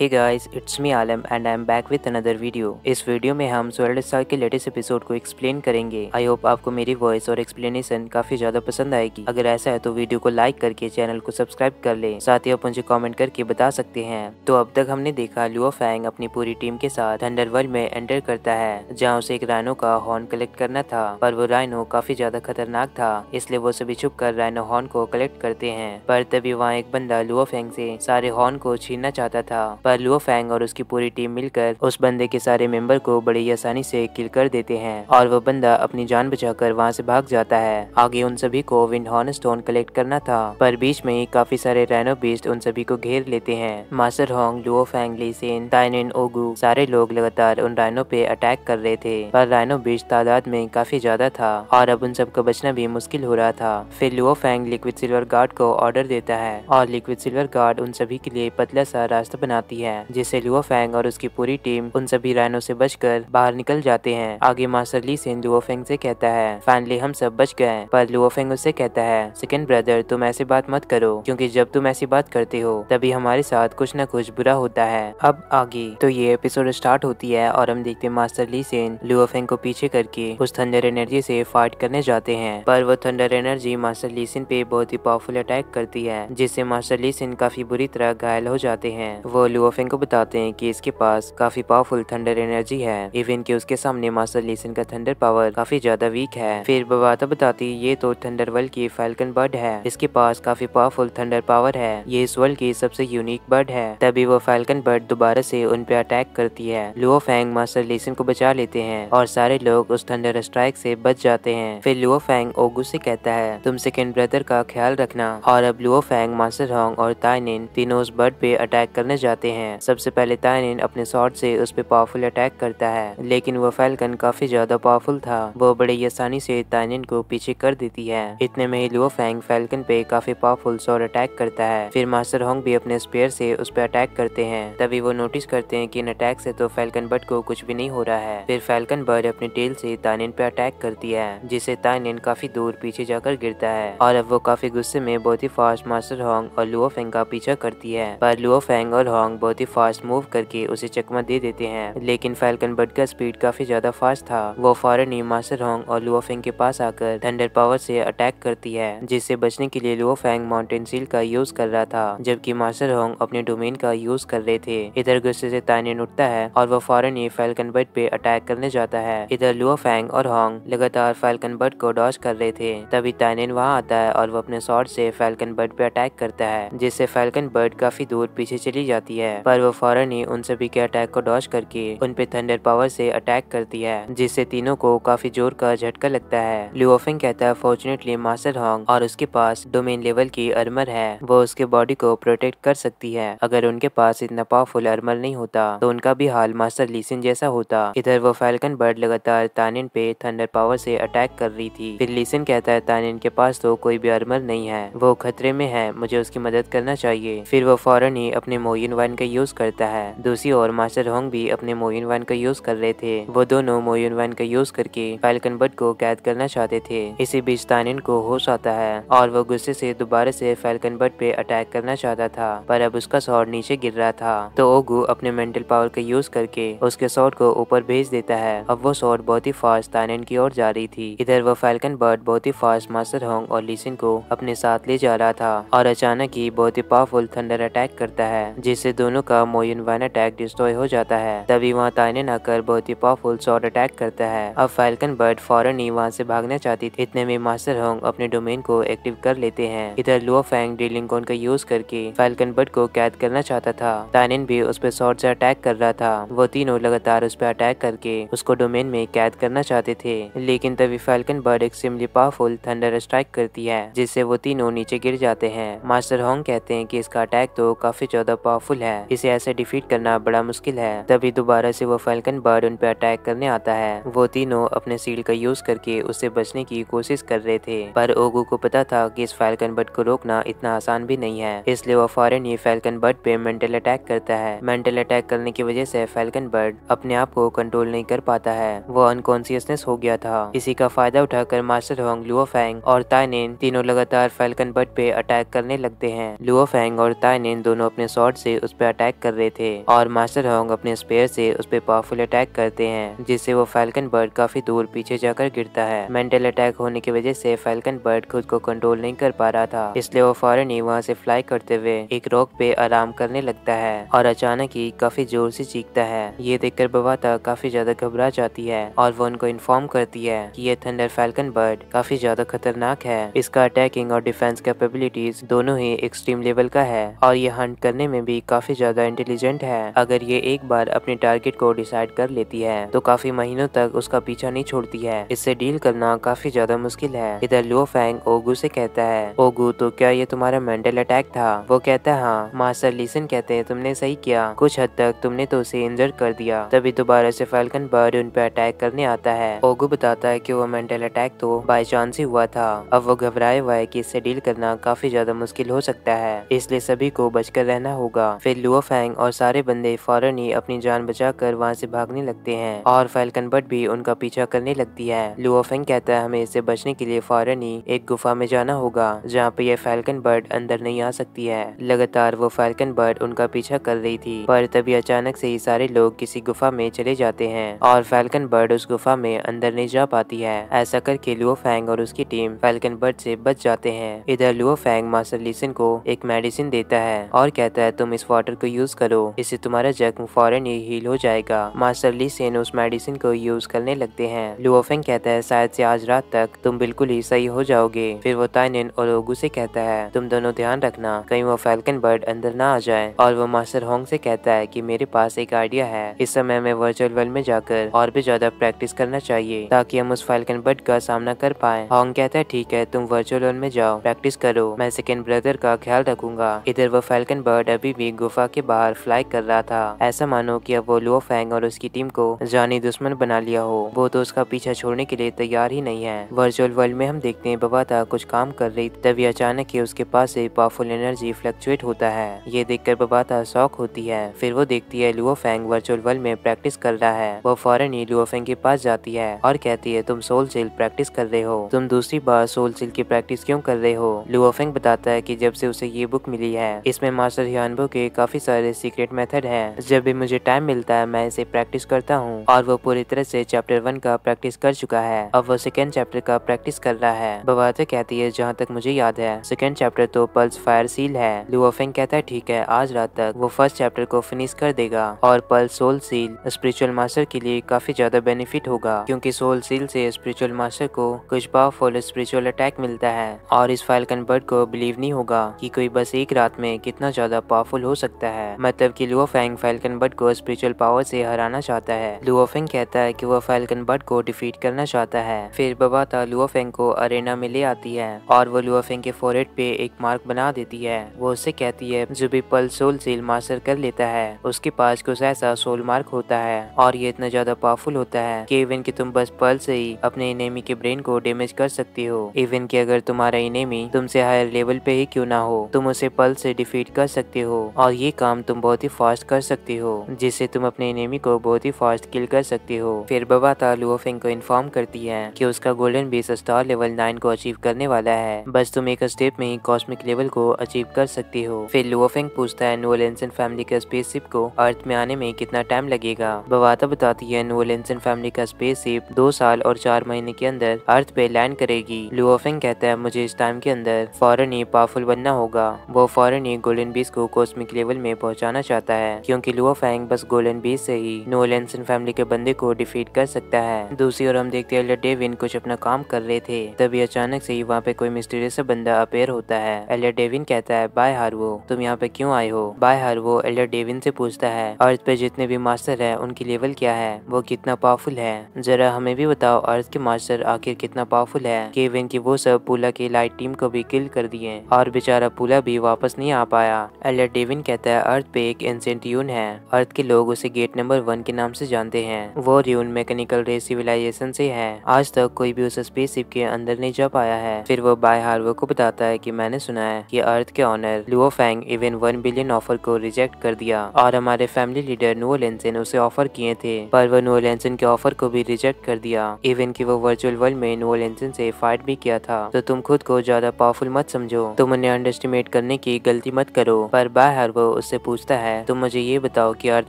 hey guys it's me Alam and I am back with another video इस वीडियो में हम सोलर स्टार के लेटेस्ट एपिसोड को एक्सप्लेन करेंगे आई होप आपको मेरी वॉइस और एक्सप्लेनेशन काफी ज्यादा पसंद आएगी अगर ऐसा है तो वीडियो को लाइक करके चैनल को सब्सक्राइब कर ले साथ ही आप मुझे कॉमेंट करके बता सकते हैं तो अब तक हमने देखा लुओ फैंग अपनी पूरी टीम के साथ वर्ल्ड में एंटर करता है जहाँ उसे एक रायनो का हॉर्न कलेक्ट करना था पर वो रायनो काफी ज्यादा खतरनाक था इसलिए वो सभी छुप कर रायनो हॉर्न को कलेक्ट करते हैं पर तभी वहाँ एक बंदा लुओ फैंग से सारे हॉर्न को छीनना चाहता था पर लुओ फैंग और उसकी पूरी टीम मिलकर उस बंदे के सारे मेंबर को बड़ी आसानी से किल कर देते हैं और वो बंदा अपनी जान बचाकर वहाँ से भाग जाता है आगे उन सभी को विंड हॉर्न स्टोन कलेक्ट करना था पर बीच में ही काफी सारे रैनो बीस्ट उन सभी को घेर लेते हैं master Hong Luo Fang Lisen ताइनिन ओगू सारे लोग लगातार उन रैनो पे अटैक कर रहे थे पर रैनो बीस्ट तादाद में काफी ज्यादा था और अब उन सबका बचना भी मुश्किल हो रहा था फिर Luo Fang liquid silver guard को ऑर्डर देता है और लिक्विड सिल्वर गार्ड उन सभी के लिए पतला सा रास्ता बनाती है जाती है जिससे फेंग और उसकी पूरी टीम उन सभी रैनो से बचकर बाहर निकल जाते हैं आगे मास्टर ली सिंह फेंग से कहता है फाइनली हम सब बच गए पर फेंग उससे कहता है सेकेंड ब्रदर तुम ऐसी बात मत करो क्योंकि जब तुम ऐसी बात करते हो तभी हमारे साथ कुछ न कुछ बुरा होता है अब आगे तो ये एपिसोड स्टार्ट होती है और हम देखते हैं मास्टर ली सेन फेंग को पीछे करके उस थंडर एनर्जी से फाइट करने जाते हैं पर वो thunder energy master Li Sen पे बहुत ही पावरफुल अटैक करती है जिससे मास्टर ली सेन काफी बुरी तरह घायल हो जाते हैं वो लुओफेन को बताते हैं कि इसके पास काफी पावरफुल थंडर एनर्जी है इवन के उसके सामने मास्टर लीसन का थंडर पावर काफी ज्यादा वीक है फिर बबाता बताती ये तो थंडर वर्ल्ड की फैल्कन बर्ड है इसके पास काफी पावरफुल थंडर पावर है ये इस वर्ल्ड की सबसे यूनिक बर्ड है तभी वो फैल्कन बर्ड दोबारा से उन पे अटैक करती है लुओ मास्टर लीसन को बचा लेते हैं और सारे लोग उस थंडर स्ट्राइक से बच जाते हैं फिर लुओ ओगू से कहता है तुम सेकेंड ब्रदर का ख्याल रखना और अब लुओ मास्टर होंग और ताइनिन तीनों उस बर्ड पे अटैक करने जाते करते हैं सबसे पहले तायनिन अपने शॉर्ट से उस पर पावरफुल अटैक करता है लेकिन वो फैलकन काफी ज्यादा पावरफुल था वो बड़ी आसानी से तायनिन को पीछे कर देती है इतने में ही लुओ फैंग फैलकन पे काफी पावरफुल शॉर्ट अटैक करता है फिर मास्टर होंग भी अपने स्पेयर से उस पर अटैक करते हैं तभी वो नोटिस करते हैं की इन अटैक से तो फैल्कन बर्ड को कुछ भी नहीं हो रहा है फिर फैल्कन बर्ड अपनी टेल से तानिन पे अटैक करती है जिसे तानिन काफी दूर पीछे जाकर गिरता है और अब वो काफी गुस्से में बहुत ही फास्ट मास्टर होंग और लुओ फैंग का पीछा करती है पर लुओ फैंग और होंग बहुत ही फास्ट मूव करके उसे चकमा दे देते हैं लेकिन फैल्कन बर्ड का स्पीड काफी ज्यादा फास्ट था वो फॉरन ही मास्टर होंग और लुओ फेंग के पास आकर थंडर पावर से अटैक करती है जिससे बचने के लिए लुओ फेंग माउंटेन सील का यूज कर रहा था जबकि मास्टर होंग अपने डोमेन का यूज कर रहे थे इधर गुस्से से तानियन उठता है और वो फॉरन ही फैल्कन बर्ड पे अटैक करने जाता है इधर लुओ और होंग लगातार फैल्कन बर्ड को डॉच कर रहे थे तभी तानियन वहाँ आता है और वो अपने शॉर्ट से फैलकन बर्ड पे अटैक करता है जिससे फैलकन बर्ड काफी दूर पीछे चली जाती है है पर वो फौरन ही उन सभी के अटैक को डॉश करके उन पे थंडर पावर से अटैक करती है जिससे तीनों को काफी जोर का झटका लगता है ल्यूओफिंग कहता है फॉर्चुनेटली मास्टर हॉन्ग और उसके पास डोमेन लेवल की अर्मर है वो उसके बॉडी को प्रोटेक्ट कर सकती है अगर उनके पास इतना पावरफुल अर्मर नहीं होता तो उनका भी हाल मास्टर लीसिन जैसा होता इधर वो फैल्कन बर्ड लगातार तानिन पे थंडर पावर से अटैक कर रही थी फिर लीसिन कहता है तानिन के पास तो कोई भी अर्मर नहीं है वो खतरे में है मुझे उसकी मदद करना चाहिए फिर वो फौरन ही अपने मोइन वाइन का यूज करता है दूसरी ओर मास्टर होंग भी अपने मोयन वन का यूज कर रहे थे वो दोनों मोयन वन का यूज करके फैलकन बट को कैद करना चाहते थे इसी बीच तानिन को होश आता है और वो गुस्से से दोबारा से फैलकन बट पे अटैक करना चाहता था पर अब उसका शॉर्ट नीचे गिर रहा था तो ओगु अपने मेंटल पावर का यूज करके उसके शॉर्ट को ऊपर भेज देता है अब वो शॉर्ट बहुत ही फास्ट तानिन की ओर जा रही थी इधर वो फैलकन बर्ड बहुत ही फास्ट मास्टर होंग और लिसिन को अपने साथ ले जा रहा था और अचानक ही बहुत ही पावरफुल थंडर अटैक करता है जिससे दोनों दोनों का मोयन वन अटैक डिस्ट्रॉय हो जाता है तभी वहाँ ताइनन आकर बहुत ही पावरफुल शॉर्ट अटैक करता है अब फाल्कन बर्ड फॉरन ही वहाँ से भागना चाहती थी इतने में मास्टर होंग अपने डोमेन को एक्टिव कर लेते हैं इधर लुअ फैंग डिलिंगकोन का यूज करके फाल्कन बर्ड को कैद करना चाहता था ताइनन भी उस पर शॉर्ट से अटैक कर रहा था वो तीनों लगातार उस पर अटैक करके उसको डोमेन में कैद करना चाहते थे लेकिन तभी फाल्कन बर्ड एक सिमली पावरफुल थंडर स्ट्राइक करती है जिससे वो तीनों नीचे गिर जाते हैं मास्टर होंग कहते हैं कि इसका अटैक तो काफी ज्यादा पावरफुल है इसे ऐसे डिफीट करना बड़ा मुश्किल है तभी दोबारा से वो फैल्कन बर्ड उन पर अटैक करने आता है वो तीनों अपने सील का यूज करके उससे बचने की कोशिश कर रहे थे पर ओगू को पता था कि इस फैल्कन बर्ड को रोकना इतना आसान भी नहीं है इसलिए वो फॉरन ही फैल्कन बर्ड पे मेंटल अटैक करता है मेंटल अटैक करने की वजह से फैल्कन बर्ड अपने आप को कंट्रोल नहीं कर पाता है वो अनकॉन्सियसनेस हो गया था इसी का फायदा उठाकर मास्टर होंग लुओफेंग और ताइनेन तीनों लगातार फैल्कन बर्ड पे अटैक करने लगते हैं लुओफेंग और ताइनेन दोनों अपने शॉर्ट से उस पर अटैक कर रहे थे और मास्टर होंग अपने स्पेयर से उस पर पावरफुल अटैक करते हैं जिससे वो फैल्कन बर्ड काफी दूर पीछे जाकर गिरता है मेंटल अटैक होने की वजह से फैल्कन बर्ड खुद को कंट्रोल नहीं कर पा रहा था इसलिए वो फौरन ही वहाँ से फ्लाई करते हुए एक रॉक पे आराम करने लगता है और अचानक ही काफी जोर से चीखता है ये देखकर बवाता काफी ज्यादा घबरा जाती है और वो उनको इन्फॉर्म करती है कि ये थंडर फैल्कन बर्ड काफी ज्यादा खतरनाक है इसका अटैकिंग और डिफेंस कैपेबिलिटीज दोनों ही एक्सट्रीम लेवल का है और ये हंट करने में भी काफी काफी ज्यादा इंटेलिजेंट है अगर ये एक बार अपने टारगेट को डिसाइड कर लेती है तो काफी महीनों तक उसका पीछा नहीं छोड़ती है इससे डील करना काफी ज्यादा मुश्किल है इधर लियो फैंग ओगू से कहता है ओगू तो क्या ये तुम्हारा मेंटल अटैक था वो कहता है हाँ मास्टर लीसन कहते हैं तुमने सही किया कुछ हद तक तुमने तो उसे इंजर कर दिया तभी दोबारा से फैलकन बर्ड उन पर अटैक करने आता है ओगू बताता है कि वो मेंटल अटैक तो बाई चांस ही हुआ था अब वो घबराए हुआ है कि इससे डील करना काफी ज्यादा मुश्किल हो सकता है इसलिए सभी को बचकर रहना होगा फिर लुओफेंग और सारे बंदे फौरन ही अपनी जान बचा कर वहाँ से भागने लगते हैं और फैल्कन बट भी उनका पीछा करने लगती है लुअफेंग कहता है हमें इससे बचने के लिए फौरन ही एक गुफा में जाना होगा जहाँ पे यह फैल्कन बर्ड अंदर नहीं आ सकती है लगातार वो फैल्कन बर्ड उनका पीछा कर रही थी पर तभी अचानक से ही सारे लोग किसी गुफा में चले जाते हैं और फैल्कन बर्ड उस गुफा में अंदर नहीं जा पाती है ऐसा करके लुओफेंग और उसकी टीम फैल्कन बर्ड से बच जाते हैं इधर लुओफेंग मास्टर लिसन को एक मेडिसिन देता है और कहता है तुम इस वाटर वाटर को यूज करो इससे तुम्हारा जख्म फौरन ही हील हो जाएगा मास्टर ली सेन उस मेडिसिन को यूज करने लगते हैं लुओफेंग कहता है शायद से आज रात तक तुम बिल्कुल ही सही हो जाओगे फिर वो ताइनेन और ओगू से कहता है तुम दोनों ध्यान रखना कहीं वो फैल्कन बर्ड अंदर ना आ जाए और वो मास्टर होंग से कहता है की मेरे पास एक आइडिया है इस समय में वर्चुअल वर्ल्ड में जाकर और भी ज्यादा प्रैक्टिस करना चाहिए ताकि हम उस फैल्कन बर्ड का सामना कर पाए होंग कहता है ठीक है तुम वर्चुअल वर्ल्ड में जाओ प्रैक्टिस करो मैं सेकेंड ब्रदर का ख्याल रखूंगा इधर वो फैल्कन बर्ड अभी भी गुफा गुफा के बाहर फ्लाई कर रहा था ऐसा मानो कि अब वो लुओ फैंग और उसकी टीम को जानी दुश्मन बना लिया हो वो तो उसका पीछा छोड़ने के लिए तैयार ही नहीं है वर्चुअल वर्ल्ड में हम देखते हैं था कुछ काम कर रही तभी अचानक ही उसके पास से पावरफुल एनर्जी फ्लक्चुएट होता है ये देखकर बबाता शौक होती है फिर वो देखती है लुओ फैंग वर्चुअल वर्ल्ड में प्रैक्टिस कर रहा है वो फौरन ही लुओ फैंग के पास जाती है और कहती है तुम सोल सेल प्रैक्टिस कर रहे हो तुम दूसरी बार सोल सेल की प्रैक्टिस क्यों कर रहे हो लुओफेंग बताता है कि जब से उसे ये बुक मिली है इसमें मास्टर हियानबो के काफी काफी सारे सीक्रेट मेथड हैं जब भी मुझे टाइम मिलता है मैं इसे प्रैक्टिस करता हूँ और वो पूरी तरह से चैप्टर वन का प्रैक्टिस कर चुका है अब वो सेकेंड चैप्टर का प्रैक्टिस कर रहा है बवाते कहती है जहाँ तक मुझे याद है सेकेंड चैप्टर तो पल्स फायर सील है लुओफेंग कहता है ठीक है आज रात तक वो फर्स्ट चैप्टर को फिनिश कर देगा और pulse soul seal spiritual master के लिए काफी ज्यादा बेनिफिट होगा क्योंकि सोल सील से स्पिरिचुअल मास्टर को कुछ पावरफुल स्पिरिचुअल अटैक मिलता है और इस फाइल कन्वर्ट को बिलीव नहीं होगा कि कोई बस एक रात में कितना ज्यादा पावरफुल हो सकता सकता है मतलब कि लुओ फैंग फैल्कन बट को स्पिरिचुअल पावर से हराना चाहता है लुओ कहता है कि वह फैल्कन बट को डिफीट करना चाहता है फिर बबाता लुओ को अरेना में ले आती है और वो लुओ के फोरेट पे एक मार्क बना देती है वो उसे कहती है जो भी पल सोल सील मास्टर कर लेता है उसके पास कुछ ऐसा सोल मार्क होता है और ये इतना ज्यादा पावरफुल होता है कि इवन की तुम बस पल से ही अपने इनेमी के ब्रेन को डेमेज कर सकती हो इवन की अगर तुम्हारा इनेमी तुमसे हायर लेवल पे ही क्यों ना हो तुम उसे पल से डिफीट कर सकते हो और ये काम तुम बहुत ही फास्ट कर सकती हो जिससे तुम अपने एनिमी को बहुत ही फास्ट किल कर सकती हो फिर बबाता लुओफिंग को इन्फॉर्म करती है कि उसका golden base star level nine को अचीव करने वाला है बस तुम एक स्टेप में ही कॉस्मिक लेवल को अचीव कर सकती हो फिर लुओफिंग पूछता है नोलेंसन फैमिली का शिप को अर्थ में आने में कितना टाइम लगेगा बवाता बताती है नोलेंसन फैमिली का स्पेस शिप दो साल और चार महीने के अंदर अर्थ पे लैंड करेगी लुओफिंग कहता है मुझे इस टाइम के अंदर फॉरन ही पावरफुल बनना होगा वो फॉरन ही गोल्डन बीस को कॉस्मिक लेवल में पहुंचाना चाहता है क्योंकि लुओ फैंग बस गोलन बीच से ही नोलेंसन फैमिली के बंदे को डिफीट कर सकता है दूसरी ओर हम देखते हैं डेविन कुछ अपना काम कर रहे थे तभी अचानक से ही वहाँ पे कोई मिस्टीरियस बंदा अपेयर होता है एलियर डेविन कहता है बाय हार्वो तुम यहाँ पे क्यों आए हो बाय हारवो एलियर डेविन से पूछता है अर्थ पे जितने भी मास्टर है उनकी लेवल क्या है वो कितना पावरफुल है जरा हमें भी बताओ अर्थ के मास्टर आखिर कितना पावरफुल है केविन की वो सब पूला की लाइट टीम को भी किल कर दिए और बेचारा पूला भी वापस नहीं आ पाया एलर डेविन कहता जाता है अर्थ पे एक एंसेंट यून है अर्थ के लोग उसे गेट नंबर वन के नाम से जानते हैं वो र्यून मैकेनिकल रे सिविलाइजेशन से है आज तक कोई भी उस स्पेसशिप के अंदर नहीं जा पाया है फिर वो बाय हार्वर को बताता है की मैंने सुना है की अर्थ के owner Luo Fang even one billion offer को रिजेक्ट कर दिया और हमारे फैमिली लीडर नुओ लेंसन उसे ऑफर किए थे पर वो नुओ लेंसन के ऑफर को भी रिजेक्ट कर दिया इवन की वो वर्चुअल वर्ल्ड में नुओ लेंसन से फाइट भी किया था तो तुम खुद को ज्यादा पावरफुल मत समझो तुम उन्हें अंडर करने की गलती मत करो पर बाय हार्वर उससे पूछता है तुम मुझे ये बताओ कि अर्थ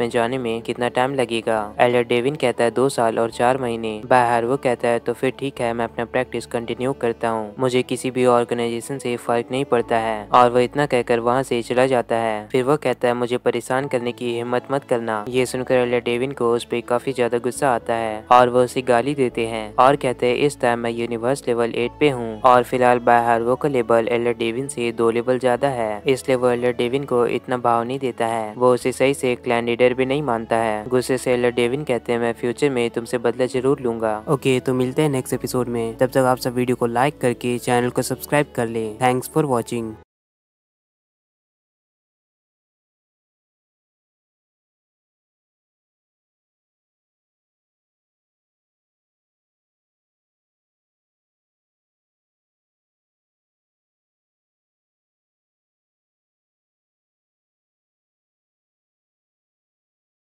में जाने में कितना टाइम लगेगा एलर डेविन कहता है दो साल और चार महीने बाहर वो कहता है तो फिर ठीक है मैं अपना प्रैक्टिस कंटिन्यू करता हूँ मुझे किसी भी ऑर्गेनाइजेशन से फर्क नहीं पड़ता है और वो इतना कहकर वहाँ से चला जाता है फिर वो कहता है मुझे परेशान करने की हिम्मत मत करना ये सुनकर एलर डेविन को उस पर काफी ज्यादा गुस्सा आता है और वो उसे गाली देते हैं और कहते हैं इस टाइम मैं यूनिवर्स लेवल एट पे हूँ और फिलहाल बाहर वो का लेवल एलिया डेविन से दो लेवल ज्यादा है इसलिए वो एलिया डेविन को इतना भाव नहीं देता है वो उसे सही से क्लैंडिडर भी नहीं मानता है गुस्से से डेविन कहते हैं मैं फ्यूचर में तुमसे बदला जरूर लूंगा ओके तो मिलते हैं नेक्स्ट एपिसोड में तब तक आप सब वीडियो को लाइक करके चैनल को सब्सक्राइब कर ले थैंक्स फॉर वॉचिंग